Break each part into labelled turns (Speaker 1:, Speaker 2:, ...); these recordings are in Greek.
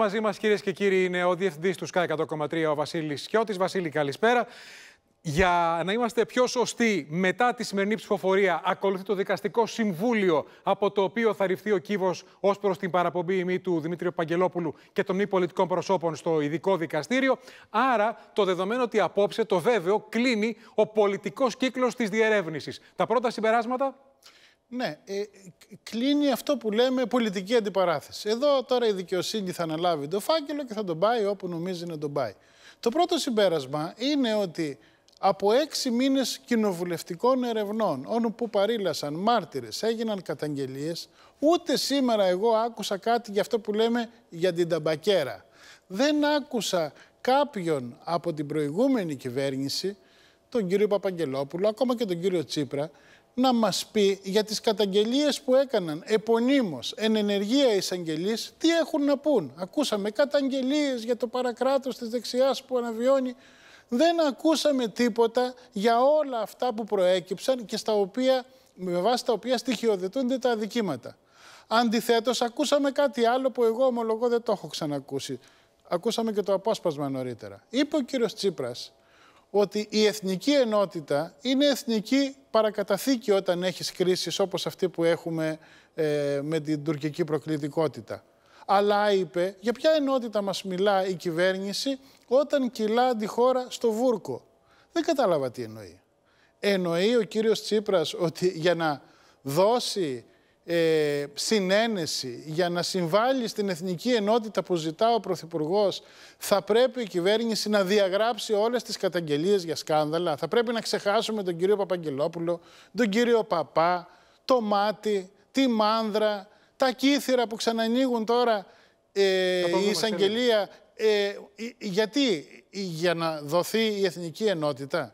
Speaker 1: Μαζί μας, κυρίες και κύριοι, είναι ο διευθυντής του ΣΚΑ 100,3 ο Βασίλης Σιώτη. Βασίλη, καλησπέρα. Για να είμαστε πιο σωστοί, μετά τη σημερινή ψηφοφορία, ακολουθεί το δικαστικό συμβούλιο από το οποίο θα ρηφθεί ο κύβος ως προς την παραπομπή ημί του Δημήτριου Παγκελόπουλου και των μη πολιτικών προσώπων στο ειδικό δικαστήριο. Άρα, το δεδομένο ότι απόψε το βέβαιο κλείνει ο πολιτικός κύκλος της διερεύνησης. Τα πρώτα συμπεράσματα.
Speaker 2: Ναι, ε, κλείνει αυτό που λέμε πολιτική αντιπαράθεση. Εδώ τώρα η δικαιοσύνη θα αναλάβει το φάκελο και θα τον πάει όπου νομίζει να τον πάει. Το πρώτο συμπέρασμα είναι ότι από έξι μήνες κοινοβουλευτικών ερευνών, όνου που παρήλασαν μάρτυρες, έγιναν καταγγελίες, ούτε σήμερα εγώ άκουσα κάτι για αυτό που λέμε για την ταμπακέρα. Δεν άκουσα κάποιον από την προηγούμενη κυβέρνηση τον κύριο Παπαγγελόπουλο, ακόμα και τον κύριο Τσίπρα, να μας πει για τις καταγγελίες που έκαναν επωνύμως εν ενεργεία εισαγγελής, τι έχουν να πούν. Ακούσαμε καταγγελίες για το παρακράτος της δεξιάς που αναβιώνει. Δεν ακούσαμε τίποτα για όλα αυτά που προέκυψαν και στα οποία, με βάση τα οποία στοιχειοδετούνται τα αδικήματα. Αντιθέτως, ακούσαμε κάτι άλλο που εγώ ομολογώ δεν το έχω ξανακούσει. Ακούσαμε και το απόσπασμα νωρίτερα. Είπε ο κύριος Τσίπρας ότι η εθνική ενότητα είναι εθνική παρακαταθήκη όταν έχεις κρίσεις όπως αυτή που έχουμε ε, με την τουρκική προκλητικότητα. Αλλά είπε για ποια ενότητα μας μιλά η κυβέρνηση όταν κυλά τη χώρα στο βούρκο. Δεν κατάλαβα τι εννοεί. Εννοεί ο κύριος Τσίπρας ότι για να δώσει ε, συνένεση για να συμβάλλει στην εθνική ενότητα που ζητά ο Πρωθυπουργός, θα πρέπει η κυβέρνηση να διαγράψει όλες τις καταγγελίες για σκάνδαλα. Θα πρέπει να ξεχάσουμε τον κύριο Παπαγγελόπουλο, τον κύριο Παπά, το Μάτι, τη Μάνδρα, τα κύθυρα που ξανανοίγουν τώρα ε, η εισαγγελία. Ε, γιατί, για να δοθεί η εθνική ενότητα.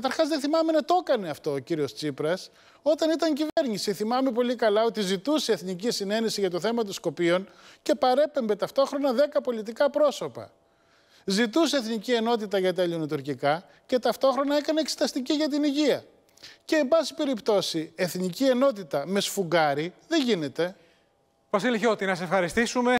Speaker 2: Καταρχάς, δεν θυμάμαι να το έκανε αυτό ο κύριος Τσίπρας όταν ήταν κυβέρνηση. Θυμάμαι πολύ καλά ότι ζητούσε εθνική συνένεση για το θέμα των Σκοπίων και παρέπεμπε ταυτόχρονα δέκα πολιτικά πρόσωπα. Ζητούσε εθνική ενότητα για τα ελληνοτουρκικά και ταυτόχρονα έκανε εξεταστική για την υγεία. Και, εν πάση περιπτώσει, εθνική ενότητα με σφουγγάρι δεν γίνεται. Βασίλη Χιώτη, να σε ευχαριστήσουμε.